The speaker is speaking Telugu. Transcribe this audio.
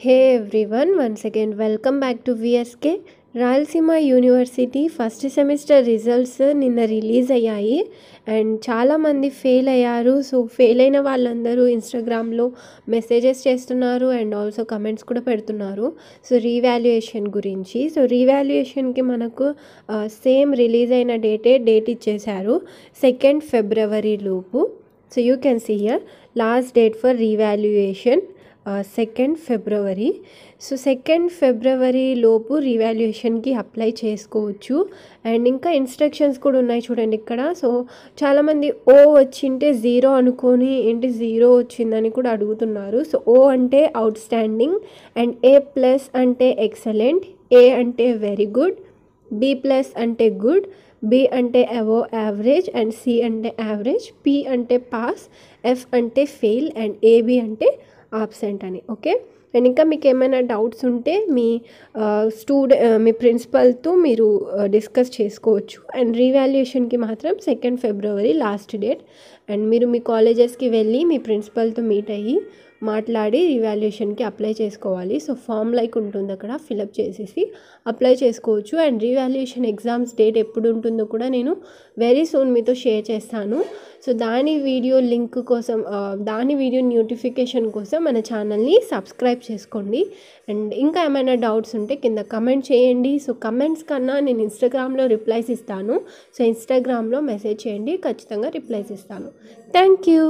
hey everyone once again welcome back to VSK Rayalaseema university first semester results నిన్న రిలీజ్ అయ్యాయి అండ్ చాలామంది ఫెయిల్ అయ్యారు సో ఫెయిల్ అయిన వాళ్ళందరూ ఇన్స్టాగ్రామ్లో మెసేజెస్ చేస్తున్నారు అండ్ ఆల్సో కమెంట్స్ కూడా పెడుతున్నారు సో రీవాల్యుయేషన్ గురించి సో రీవాల్యుయేషన్కి మనకు సేమ్ uh, రిలీజ్ అయిన డేటే డేట్ ఇచ్చేశారు సెకండ్ ఫిబ్రవరి లోపు so you can see here last date for revaluation second February so second February లోపు రివాల్యుయేషన్కి అప్లై చేసుకోవచ్చు అండ్ ఇంకా ఇన్స్ట్రక్షన్స్ కూడా ఉన్నాయి చూడండి ఇక్కడ సో చాలామంది ఓ వచ్చింటే జీరో అనుకొని ఏంటి జీరో వచ్చిందని కూడా అడుగుతున్నారు సో ఓ అంటే outstanding and A plus అంటే ఎక్సలెంట్ ఏ అంటే వెరీ గుడ్ బి ప్లస్ అంటే గుడ్ బి అంటే అవో యావరేజ్ అండ్ సి అంటే యావరేజ్ పి అంటే పాస్ ఎఫ్ అంటే ఫెయిల్ అండ్ ఏబి అంటే ఆబ్సెంట్ అని ఓకే అండ్ ఇంకా మీకు ఏమైనా డౌట్స్ ఉంటే మీ స్టూడెంట్ మీ ప్రిన్సిపల్తో మీరు డిస్కస్ చేసుకోవచ్చు అండ్ రీవాల్యుయేషన్కి మాత్రం second February last date and మీరు మీ కాలేజెస్కి వెళ్ళి మీ ప్రిన్సిపల్తో మీట్ అయ్యి మాట్లాడి రీవాల్యుయేషన్కి అప్లై చేసుకోవాలి సో ఫామ్ లైక్ ఉంటుంది అక్కడ ఫిలప్ చేసేసి అప్లై చేసుకోవచ్చు అండ్ రీవాల్యుయేషన్ ఎగ్జామ్స్ డేట్ ఎప్పుడు ఉంటుందో కూడా నేను వెరీ సూన్ మీతో షేర్ చేస్తాను సో దాని వీడియో లింక్ కోసం దాని వీడియో న్యూటిఫికేషన్ కోసం మన ఛానల్ని సబ్స్క్రైబ్ చేసుకోండి అండ్ ఇంకా ఏమైనా డౌట్స్ ఉంటే కింద కమెంట్ చేయండి సో కమెంట్స్ కన్నా నేను ఇన్స్టాగ్రామ్లో రిప్లైస్ ఇస్తాను సో ఇన్స్టాగ్రామ్లో మెసేజ్ చేయండి ఖచ్చితంగా రిప్లైస్ ఇస్తాను థ్యాంక్ యూ